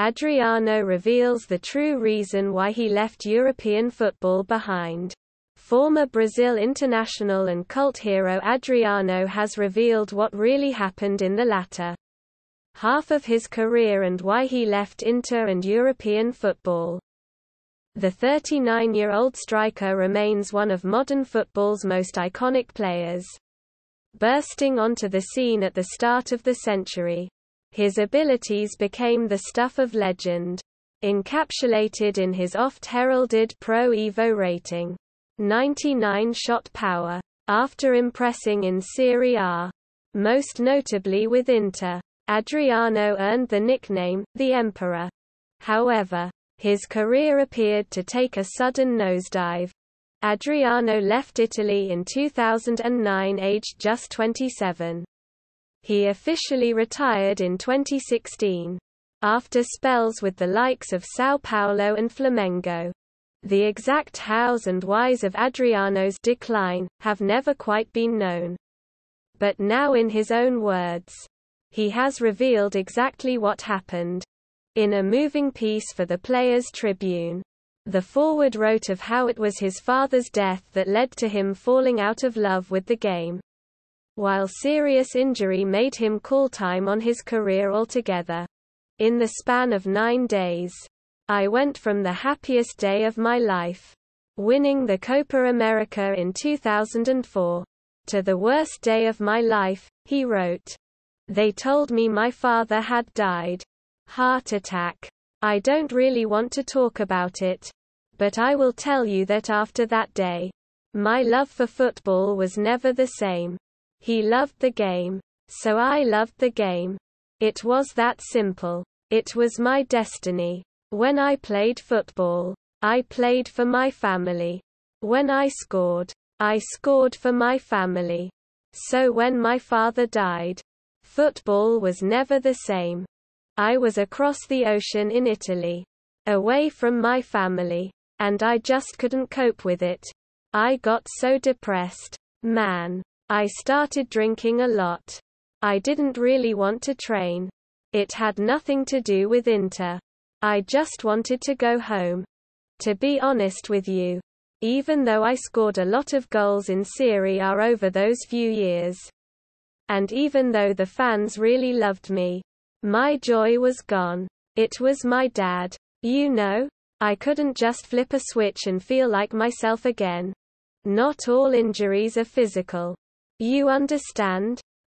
Adriano reveals the true reason why he left European football behind. Former Brazil international and cult hero Adriano has revealed what really happened in the latter half of his career and why he left Inter and European football. The 39-year-old striker remains one of modern football's most iconic players. Bursting onto the scene at the start of the century, his abilities became the stuff of legend. Encapsulated in his oft-heralded Pro Evo rating. 99 shot power. After impressing in Serie A. Most notably with Inter. Adriano earned the nickname, the Emperor. However, his career appeared to take a sudden nosedive. Adriano left Italy in 2009 aged just 27. He officially retired in 2016. After spells with the likes of Sao Paulo and Flamengo. The exact hows and whys of Adriano's decline have never quite been known. But now, in his own words, he has revealed exactly what happened. In a moving piece for the Players' Tribune, the forward wrote of how it was his father's death that led to him falling out of love with the game while serious injury made him call time on his career altogether. In the span of nine days, I went from the happiest day of my life, winning the Copa America in 2004, to the worst day of my life, he wrote. They told me my father had died. Heart attack. I don't really want to talk about it. But I will tell you that after that day, my love for football was never the same. He loved the game. So I loved the game. It was that simple. It was my destiny. When I played football, I played for my family. When I scored, I scored for my family. So when my father died, football was never the same. I was across the ocean in Italy, away from my family, and I just couldn't cope with it. I got so depressed. Man. I started drinking a lot. I didn't really want to train. It had nothing to do with Inter. I just wanted to go home. To be honest with you. Even though I scored a lot of goals in Serie A over those few years. And even though the fans really loved me. My joy was gone. It was my dad. You know, I couldn't just flip a switch and feel like myself again. Not all injuries are physical. You understand?